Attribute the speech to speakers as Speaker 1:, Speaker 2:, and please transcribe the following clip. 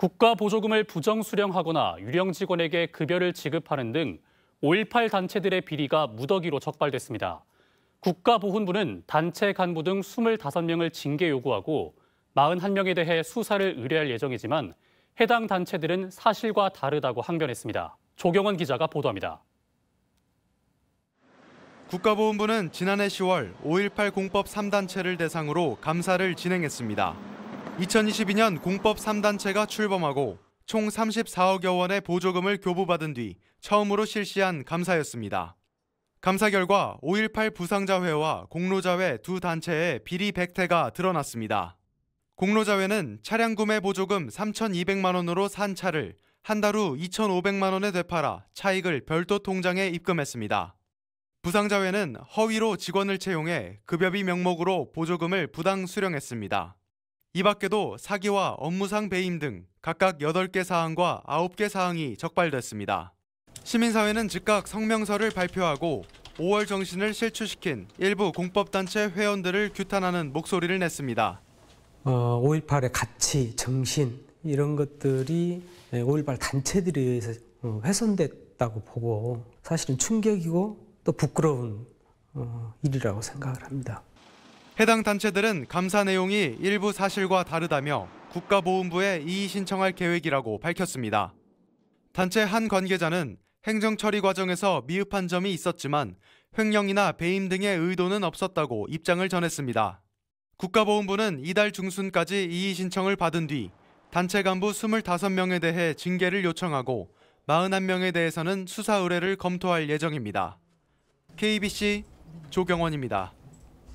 Speaker 1: 국가 보조금을 부정 수령하거나 유령 직원에게 급여를 지급하는 등 5.18 단체들의 비리가 무더기로 적발됐습니다. 국가보훈부는 단체 간부 등 25명을 징계 요구하고 41명에 대해 수사를 의뢰할 예정이지만 해당 단체들은 사실과 다르다고 항변했습니다. 조경원 기자가 보도합니다.
Speaker 2: 국가보훈부는 지난해 10월 5.18 공법 3단체를 대상으로 감사를 진행했습니다. 2022년 공법 3단체가 출범하고 총 34억여 원의 보조금을 교부받은 뒤 처음으로 실시한 감사였습니다. 감사 결과 5.18 부상자회와 공로자회 두 단체의 비리 백태가 드러났습니다. 공로자회는 차량 구매 보조금 3,200만 원으로 산 차를 한 달 후 2,500만 원에 되팔아 차익을 별도 통장에 입금했습니다. 부상자회는 허위로 직원을 채용해 급여비 명목으로 보조금을 부당 수령했습니다. 이 밖에도 사기와 업무상 배임 등 각각 8개 사항과 9개 사항이 적발됐습니다. 시민사회는 즉각 성명서를 발표하고 5월 정신을 실추시킨 일부 공법단체 회원들을 규탄하는 목소리를 냈습니다.
Speaker 3: 어, 5.18의 가치, 정신 이런 것들이 5.18 단체들에 의해서 어, 훼손됐다고 보고 사실은 충격이고 또 부끄러운 어, 일이라고 생각을 합니다.
Speaker 2: 해당 단체들은 감사 내용이 일부 사실과 다르다며 국가보훈부에 이의 신청할 계획이라고 밝혔습니다. 단체 한 관계자는 행정 처리 과정에서 미흡한 점이 있었지만 횡령이나 배임 등의 의도는 없었다고 입장을 전했습니다. 국가보훈부는 이달 중순까지 이의 신청을 받은 뒤 단체 간부 25명에 대해 징계를 요청하고 41명에 대해서는 수사 의뢰를 검토할 예정입니다. KBC 조경원입니다.